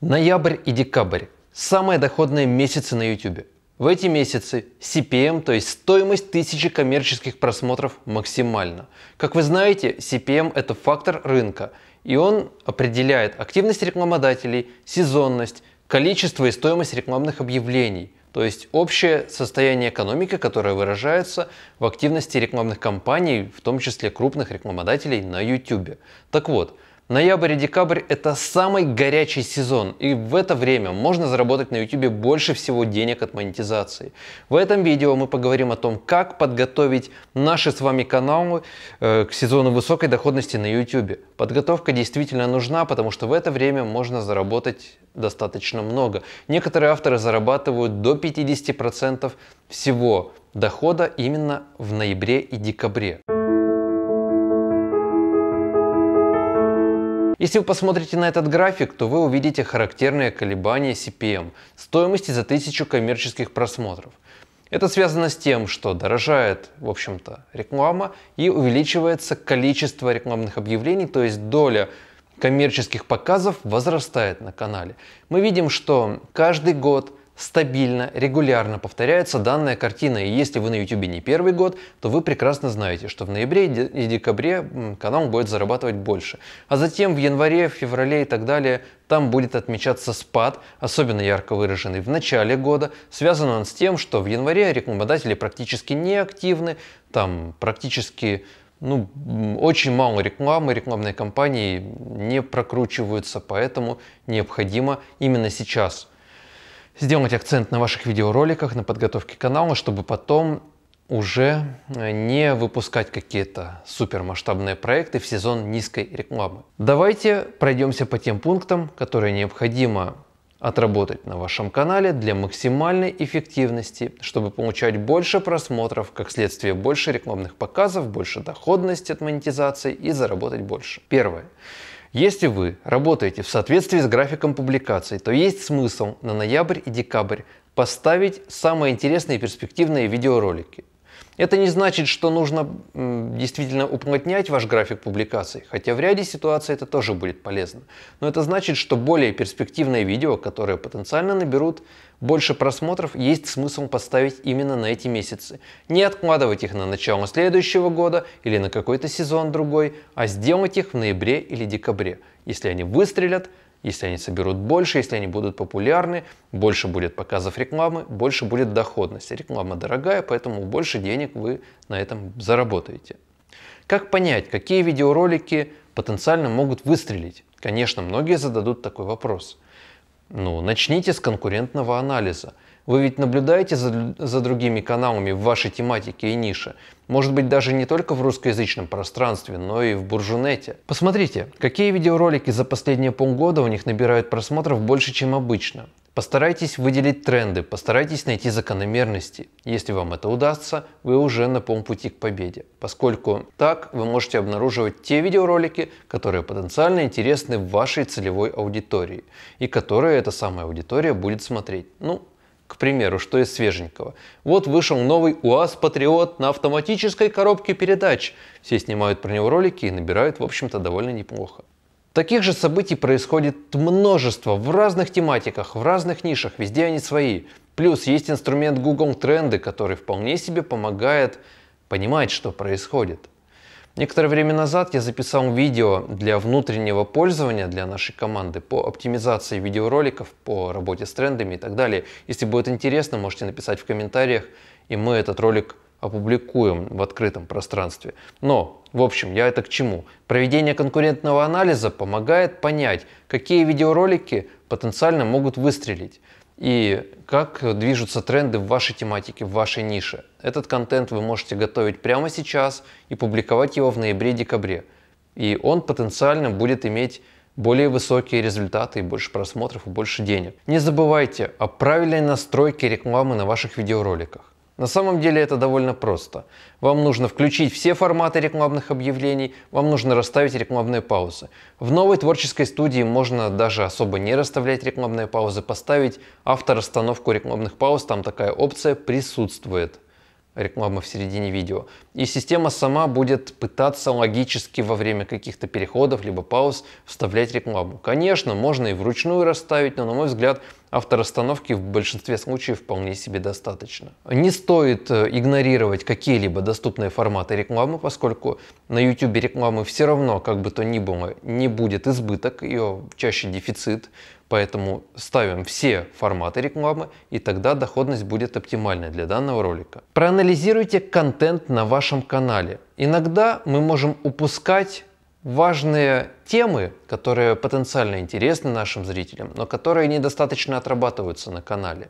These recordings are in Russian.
Ноябрь и декабрь – самые доходные месяцы на YouTube. В эти месяцы CPM, то есть стоимость тысячи коммерческих просмотров максимально. Как вы знаете, CPM – это фактор рынка, и он определяет активность рекламодателей, сезонность, количество и стоимость рекламных объявлений, то есть общее состояние экономики, которое выражается в активности рекламных кампаний, в том числе крупных рекламодателей на YouTube. Так вот, Ноябрь и декабрь – это самый горячий сезон, и в это время можно заработать на YouTube больше всего денег от монетизации. В этом видео мы поговорим о том, как подготовить наши с вами каналы э, к сезону высокой доходности на YouTube. Подготовка действительно нужна, потому что в это время можно заработать достаточно много. Некоторые авторы зарабатывают до 50% всего дохода именно в ноябре и декабре. Если вы посмотрите на этот график, то вы увидите характерные колебания CPM, стоимости за тысячу коммерческих просмотров. Это связано с тем, что дорожает, в общем-то, реклама и увеличивается количество рекламных объявлений, то есть доля коммерческих показов возрастает на канале. Мы видим, что каждый год стабильно, регулярно повторяется данная картина. И если вы на YouTube не первый год, то вы прекрасно знаете, что в ноябре и декабре канал будет зарабатывать больше. А затем в январе, в феврале и так далее там будет отмечаться спад, особенно ярко выраженный в начале года. Связан он с тем, что в январе рекламодатели практически не активны, там практически ну, очень мало рекламы, рекламные кампании не прокручиваются, поэтому необходимо именно сейчас – сделать акцент на ваших видеороликах, на подготовке канала, чтобы потом уже э, не выпускать какие-то супермасштабные проекты в сезон низкой рекламы. Давайте пройдемся по тем пунктам, которые необходимо отработать на вашем канале для максимальной эффективности, чтобы получать больше просмотров, как следствие больше рекламных показов, больше доходности от монетизации и заработать больше. Первое. Если вы работаете в соответствии с графиком публикаций, то есть смысл на ноябрь и декабрь поставить самые интересные и перспективные видеоролики. Это не значит, что нужно действительно уплотнять ваш график публикаций, хотя в ряде ситуаций это тоже будет полезно. Но это значит, что более перспективные видео, которые потенциально наберут больше просмотров, есть смысл поставить именно на эти месяцы. Не откладывать их на начало следующего года или на какой-то сезон другой, а сделать их в ноябре или декабре. Если они выстрелят, если они соберут больше, если они будут популярны, больше будет показов рекламы, больше будет доходности. Реклама дорогая, поэтому больше денег вы на этом заработаете. Как понять, какие видеоролики потенциально могут выстрелить? Конечно, многие зададут такой вопрос. Ну, начните с конкурентного анализа. Вы ведь наблюдаете за, за другими каналами в вашей тематике и нише. Может быть, даже не только в русскоязычном пространстве, но и в буржунете. Посмотрите, какие видеоролики за последние полгода у них набирают просмотров больше, чем обычно. Постарайтесь выделить тренды, постарайтесь найти закономерности. Если вам это удастся, вы уже на полпути к победе, поскольку так вы можете обнаруживать те видеоролики, которые потенциально интересны вашей целевой аудитории и которые эта самая аудитория будет смотреть. Ну, к примеру, что из свеженького. Вот вышел новый УАЗ Патриот на автоматической коробке передач. Все снимают про него ролики и набирают, в общем-то, довольно неплохо. Таких же событий происходит множество в разных тематиках, в разных нишах, везде они свои. Плюс есть инструмент Google Тренды, который вполне себе помогает понимать, что происходит. Некоторое время назад я записал видео для внутреннего пользования для нашей команды по оптимизации видеороликов, по работе с трендами и так далее. Если будет интересно, можете написать в комментариях, и мы этот ролик опубликуем в открытом пространстве. Но, в общем, я это к чему? Проведение конкурентного анализа помогает понять, какие видеоролики потенциально могут выстрелить и как движутся тренды в вашей тематике, в вашей нише. Этот контент вы можете готовить прямо сейчас и публиковать его в ноябре-декабре. И он потенциально будет иметь более высокие результаты и больше просмотров и больше денег. Не забывайте о правильной настройке рекламы на ваших видеороликах. На самом деле это довольно просто. Вам нужно включить все форматы рекламных объявлений, вам нужно расставить рекламные паузы. В новой творческой студии можно даже особо не расставлять рекламные паузы, поставить автор авторасстановку рекламных пауз, там такая опция присутствует реклама в середине видео. И система сама будет пытаться логически во время каких-то переходов либо пауз вставлять рекламу. Конечно, можно и вручную расставить, но на мой взгляд авторостановки в большинстве случаев вполне себе достаточно. Не стоит э, игнорировать какие-либо доступные форматы рекламы, поскольку на YouTube рекламы все равно, как бы то ни было, не будет избыток, ее чаще дефицит, поэтому ставим все форматы рекламы, и тогда доходность будет оптимальной для данного ролика. Проанализируйте контент на вашем канале. Иногда мы можем упускать важные темы, которые потенциально интересны нашим зрителям, но которые недостаточно отрабатываются на канале.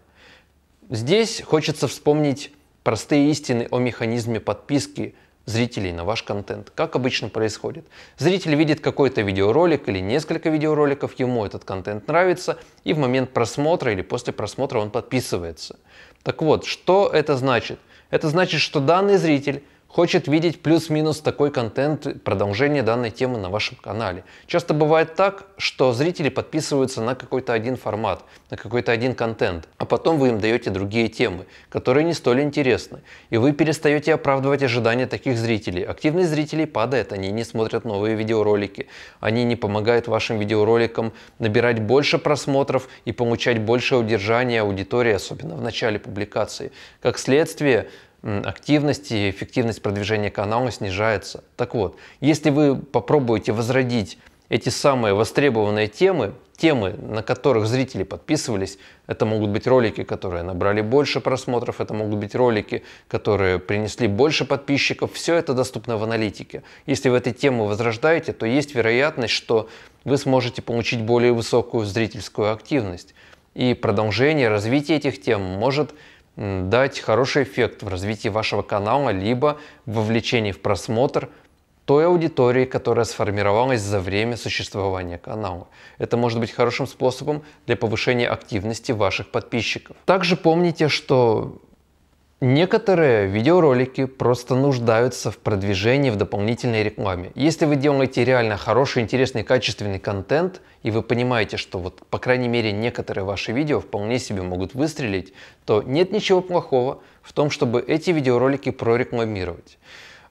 Здесь хочется вспомнить простые истины о механизме подписки зрителей на ваш контент. Как обычно происходит? Зритель видит какой-то видеоролик или несколько видеороликов, ему этот контент нравится, и в момент просмотра или после просмотра он подписывается. Так вот, что это значит? Это значит, что данный зритель хочет видеть плюс-минус такой контент продолжение данной темы на вашем канале. Часто бывает так, что зрители подписываются на какой-то один формат, на какой-то один контент, а потом вы им даете другие темы, которые не столь интересны, и вы перестаете оправдывать ожидания таких зрителей. Активность зрителей падает, они не смотрят новые видеоролики, они не помогают вашим видеороликам набирать больше просмотров и получать больше удержания аудитории, особенно в начале публикации. Как следствие, активности, эффективность продвижения канала снижается. Так вот, если вы попробуете возродить эти самые востребованные темы, темы, на которых зрители подписывались, это могут быть ролики, которые набрали больше просмотров, это могут быть ролики, которые принесли больше подписчиков, все это доступно в аналитике. Если вы эти темы возрождаете, то есть вероятность, что вы сможете получить более высокую зрительскую активность. И продолжение развития этих тем может дать хороший эффект в развитии вашего канала, либо вовлечении в просмотр той аудитории, которая сформировалась за время существования канала. Это может быть хорошим способом для повышения активности ваших подписчиков. Также помните, что Некоторые видеоролики просто нуждаются в продвижении в дополнительной рекламе. Если вы делаете реально хороший, интересный, качественный контент, и вы понимаете, что вот, по крайней мере, некоторые ваши видео вполне себе могут выстрелить, то нет ничего плохого в том, чтобы эти видеоролики прорекламировать.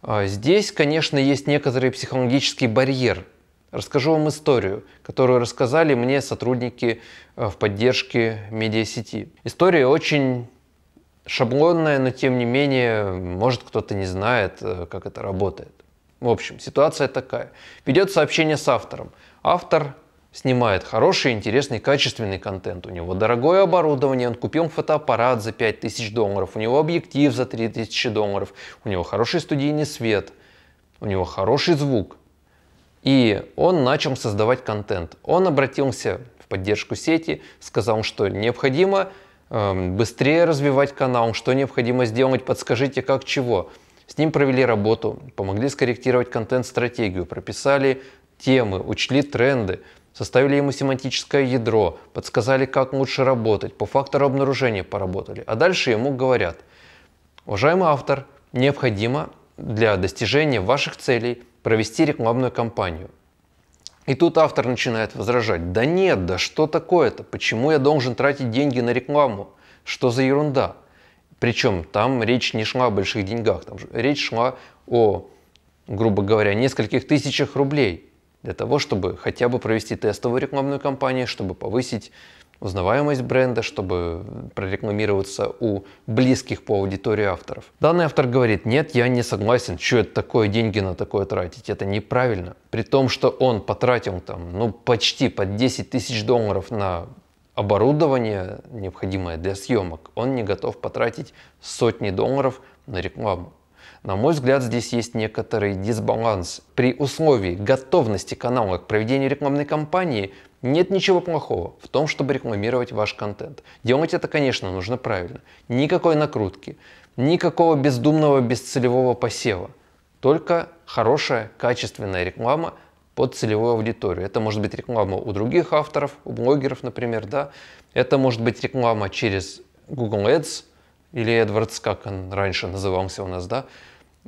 А, здесь, конечно, есть некоторый психологический барьер. Расскажу вам историю, которую рассказали мне сотрудники а, в поддержке медиасети. История очень шаблонная, но тем не менее, может кто-то не знает, э, как это работает. В общем, ситуация такая. Ведет сообщение с автором. Автор снимает хороший, интересный, качественный контент. У него дорогое оборудование, он купил фотоаппарат за 5000 долларов, у него объектив за 3000 долларов, у него хороший студийный свет, у него хороший звук. И он начал создавать контент. Он обратился в поддержку сети, сказал, что необходимо Эм, быстрее развивать канал, что необходимо сделать, подскажите как чего. С ним провели работу, помогли скорректировать контент-стратегию, прописали темы, учли тренды, составили ему семантическое ядро, подсказали, как лучше работать, по фактору обнаружения поработали. А дальше ему говорят, уважаемый автор, необходимо для достижения ваших целей провести рекламную кампанию. И тут автор начинает возражать. Да нет, да что такое-то? Почему я должен тратить деньги на рекламу? Что за ерунда? Причем там речь не шла о больших деньгах, там речь шла о, грубо говоря, нескольких тысячах рублей для того, чтобы хотя бы провести тестовую рекламную кампанию, чтобы повысить узнаваемость бренда, чтобы прорекламироваться у близких по аудитории авторов. Данный автор говорит, нет, я не согласен, что это такое, деньги на такое тратить, это неправильно. При том, что он потратил там, ну, почти под 10 тысяч долларов на оборудование, необходимое для съемок, он не готов потратить сотни долларов на рекламу. На мой взгляд, здесь есть некоторый дисбаланс. При условии готовности канала к проведению рекламной кампании нет ничего плохого в том, чтобы рекламировать ваш контент. Делать это, конечно, нужно правильно. Никакой накрутки, никакого бездумного, бесцелевого посева. Только хорошая, качественная реклама под целевую аудиторию. Это может быть реклама у других авторов, у блогеров, например, да. Это может быть реклама через Google Ads или AdWords, как он раньше назывался у нас, да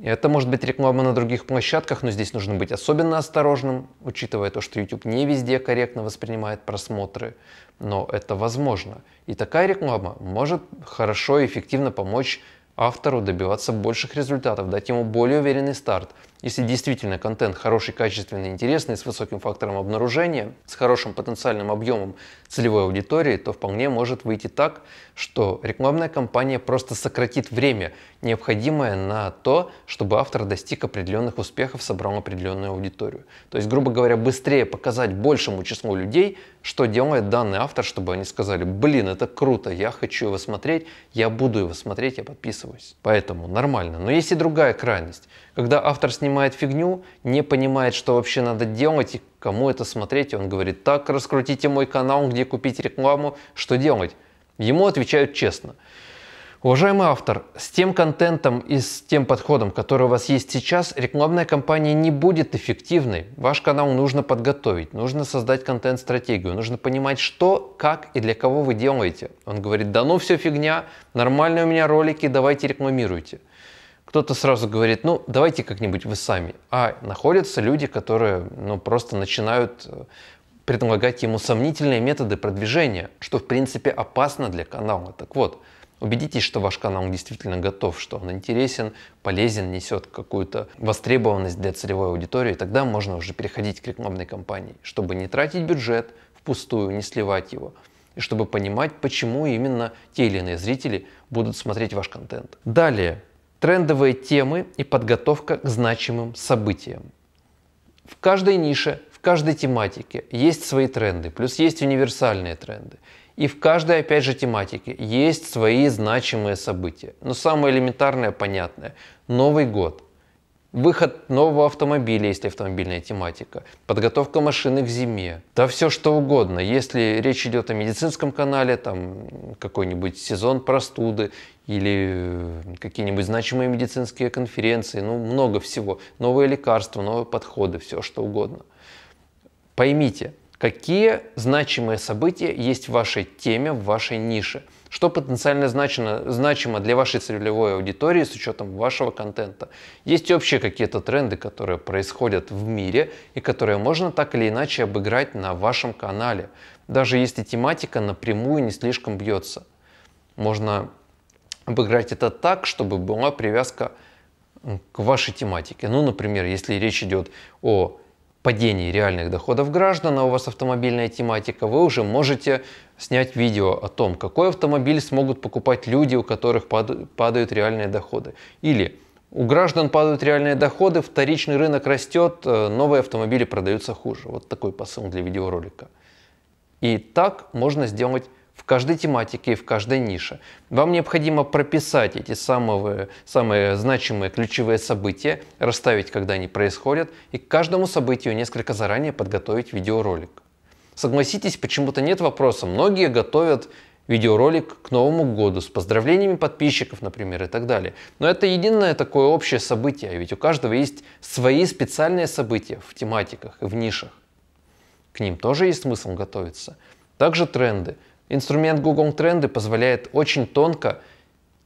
это может быть реклама на других площадках, но здесь нужно быть особенно осторожным, учитывая то, что YouTube не везде корректно воспринимает просмотры, но это возможно. И такая реклама может хорошо и эффективно помочь автору добиваться больших результатов, дать ему более уверенный старт. Если действительно контент хороший, качественный, интересный, с высоким фактором обнаружения, с хорошим потенциальным объемом целевой аудитории, то вполне может выйти так, что рекламная кампания просто сократит время, необходимое на то, чтобы автор достиг определенных успехов, собрал определенную аудиторию. То есть, грубо говоря, быстрее показать большему числу людей, что делает данный автор, чтобы они сказали, блин, это круто, я хочу его смотреть, я буду его смотреть, я подписываюсь насквозь. Поэтому нормально. Но есть и другая крайность. Когда автор снимает фигню, не понимает, что вообще надо делать и кому это смотреть, и он говорит, так, раскрутите мой канал, где купить рекламу, что делать? Ему отвечают честно – Уважаемый автор, с тем контентом и с тем подходом, который у вас есть сейчас, рекламная кампания не будет эффективной. Ваш канал нужно подготовить, нужно создать контент-стратегию, нужно понимать, что, как и для кого вы делаете. Он говорит, да ну все фигня, нормальные у меня ролики, давайте рекламируйте. Кто-то сразу говорит, ну давайте как-нибудь вы сами. А находятся люди, которые ну, просто начинают э, предлагать ему сомнительные методы продвижения, что в принципе опасно для канала. Так вот, Убедитесь, что ваш канал действительно готов, что он интересен, полезен, несет какую-то востребованность для целевой аудитории, тогда можно уже переходить к рекламной кампании, чтобы не тратить бюджет впустую, не сливать его, и чтобы понимать, почему именно те или иные зрители будут смотреть ваш контент. Далее, трендовые темы и подготовка к значимым событиям. В каждой нише, в каждой тематике есть свои тренды, плюс есть универсальные тренды. И в каждой, опять же, тематике есть свои значимые события. Но самое элементарное, понятное. Новый год. Выход нового автомобиля, если автомобильная тематика. Подготовка машины к зиме. Да все что угодно. Если речь идет о медицинском канале, там какой-нибудь сезон простуды или э, какие-нибудь значимые медицинские конференции. Ну, много всего. Новые лекарства, новые подходы, все что угодно. Поймите, Какие значимые события есть в вашей теме, в вашей нише? Что потенциально значимо, значимо для вашей целевой аудитории с учетом вашего контента? Есть общие какие-то тренды, которые происходят в мире и которые можно так или иначе обыграть на вашем канале, даже если тематика напрямую не слишком бьется. Можно обыграть это так, чтобы была привязка к вашей тематике. Ну, например, если речь идет о падении реальных доходов граждан, а у вас автомобильная тематика, вы уже можете снять видео о том, какой автомобиль смогут покупать люди, у которых падают реальные доходы. Или у граждан падают реальные доходы, вторичный рынок растет, э, новые автомобили продаются хуже. Вот такой посыл для видеоролика. И так можно сделать каждой тематике и в каждой нише. Вам необходимо прописать эти самые, самые значимые ключевые события, расставить, когда они происходят, и к каждому событию несколько заранее подготовить видеоролик. Согласитесь, почему-то нет вопроса. Многие готовят видеоролик к Новому году с поздравлениями подписчиков, например, и так далее. Но это единое такое общее событие, ведь у каждого есть свои специальные события в тематиках и в нишах. К ним тоже есть смысл готовиться. Также тренды – Инструмент Google Тренды позволяет очень тонко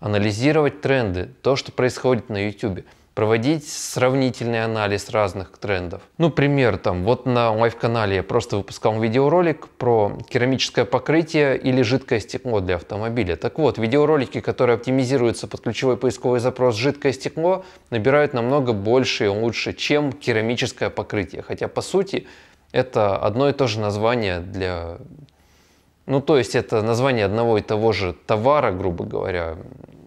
анализировать тренды, то, что происходит на YouTube, проводить сравнительный анализ разных трендов. Ну, пример там, вот на лайв-канале я просто выпускал видеоролик про керамическое покрытие или жидкое стекло для автомобиля. Так вот, видеоролики, которые оптимизируются под ключевой поисковый запрос «жидкое стекло», набирают намного больше и лучше, чем керамическое покрытие. Хотя, по сути, это одно и то же название для ну, то есть это название одного и того же товара, грубо говоря,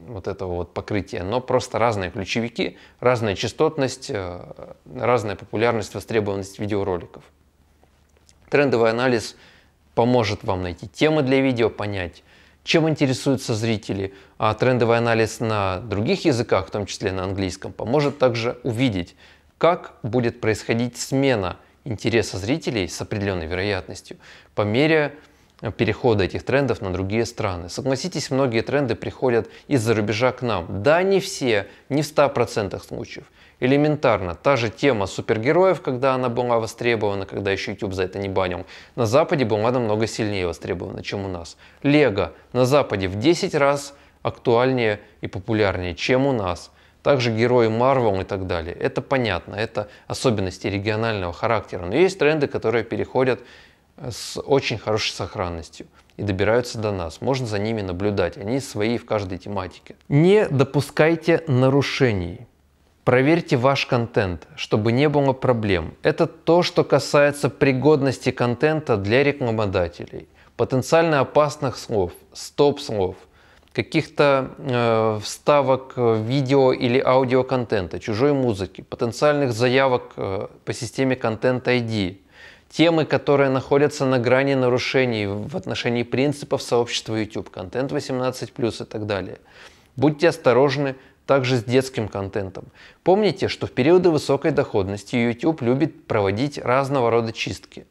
вот этого вот покрытия, но просто разные ключевики, разная частотность, э, разная популярность, востребованность видеороликов. Трендовый анализ поможет вам найти темы для видео, понять, чем интересуются зрители, а трендовый анализ на других языках, в том числе на английском, поможет также увидеть, как будет происходить смена интереса зрителей с определенной вероятностью по мере перехода этих трендов на другие страны. Согласитесь, многие тренды приходят из-за рубежа к нам. Да, не все, не в 100% случаев. Элементарно, та же тема супергероев, когда она была востребована, когда еще YouTube за это не банил, на Западе была намного сильнее востребована, чем у нас. Лего на Западе в 10 раз актуальнее и популярнее, чем у нас. Также герои Марвел и так далее. Это понятно, это особенности регионального характера. Но есть тренды, которые переходят с очень хорошей сохранностью и добираются до нас. Можно за ними наблюдать. Они свои в каждой тематике. Не допускайте нарушений. Проверьте ваш контент, чтобы не было проблем. Это то, что касается пригодности контента для рекламодателей, потенциально опасных слов, стоп-слов, каких-то э, вставок видео или аудиоконтента, чужой музыки, потенциальных заявок э, по системе контент ID, темы, которые находятся на грани нарушений в отношении принципов сообщества YouTube, контент 18+, и так далее. Будьте осторожны также с детским контентом. Помните, что в периоды высокой доходности YouTube любит проводить разного рода чистки.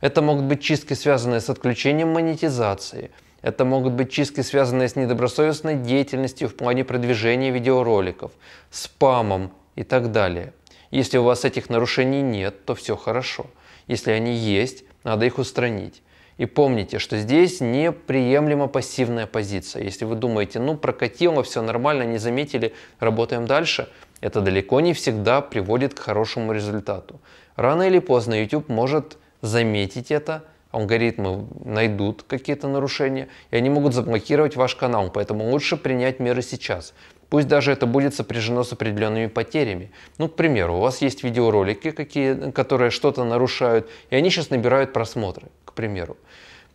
Это могут быть чистки, связанные с отключением монетизации, это могут быть чистки, связанные с недобросовестной деятельностью в плане продвижения видеороликов, спамом и так далее. Если у вас этих нарушений нет, то все хорошо – если они есть, надо их устранить. И помните, что здесь неприемлема пассивная позиция. Если вы думаете, ну прокатило, все нормально, не заметили, работаем дальше, это далеко не всегда приводит к хорошему результату. Рано или поздно YouTube может заметить это, алгоритмы найдут какие-то нарушения, и они могут заблокировать ваш канал, поэтому лучше принять меры сейчас. Пусть даже это будет сопряжено с определенными потерями. Ну, к примеру, у вас есть видеоролики, какие, которые что-то нарушают, и они сейчас набирают просмотры, к примеру.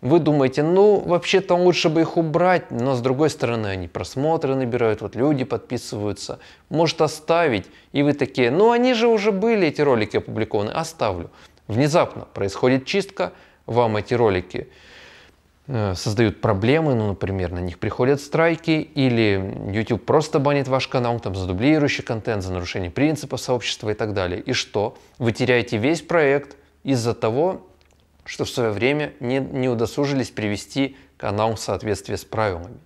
Вы думаете, ну, вообще-то лучше бы их убрать, но с другой стороны они просмотры набирают, вот люди подписываются, может оставить, и вы такие, ну, они же уже были, эти ролики опубликованы, оставлю. Внезапно происходит чистка, вам эти ролики Э, создают проблемы, ну, например, на них приходят страйки, или YouTube просто банит ваш канал там, за дублирующий контент, за нарушение принципов сообщества и так далее. И что? Вы теряете весь проект из-за того, что в свое время не, не удосужились привести канал в соответствие с правилами.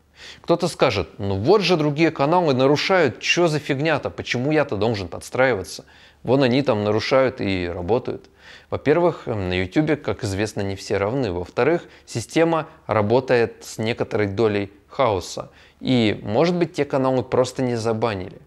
Кто-то скажет, ну вот же другие каналы нарушают, что за фигня-то, почему я-то должен подстраиваться? Вон они там нарушают и работают. Во-первых, эм, на YouTube, как известно, не все равны. Во-вторых, система работает с некоторой долей хаоса. И, может быть, те каналы просто не забанили.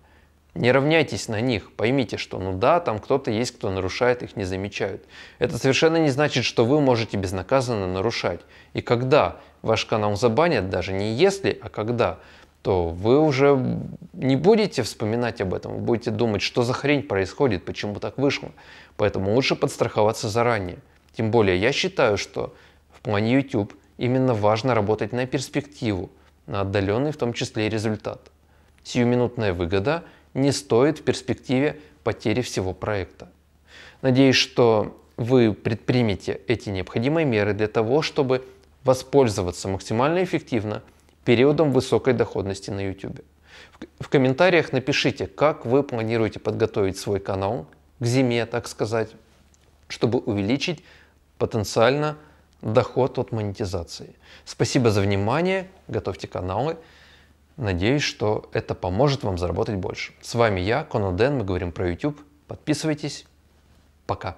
Не равняйтесь на них, поймите, что ну да, там кто-то есть, кто нарушает, их не замечают. Это совершенно не значит, что вы можете безнаказанно нарушать. И когда ваш канал забанят, даже не если, а когда – то вы уже не будете вспоминать об этом, вы будете думать, что за хрень происходит, почему так вышло. Поэтому лучше подстраховаться заранее. Тем более я считаю, что в плане YouTube именно важно работать на перспективу, на отдаленный в том числе и результат. Сиюминутная выгода не стоит в перспективе потери всего проекта. Надеюсь, что вы предпримете эти необходимые меры для того, чтобы воспользоваться максимально эффективно – периодом высокой доходности на YouTube. В комментариях напишите, как вы планируете подготовить свой канал к зиме, так сказать, чтобы увеличить потенциально доход от монетизации. Спасибо за внимание, готовьте каналы. Надеюсь, что это поможет вам заработать больше. С вами я, Конан Дэн, мы говорим про YouTube. Подписывайтесь. Пока.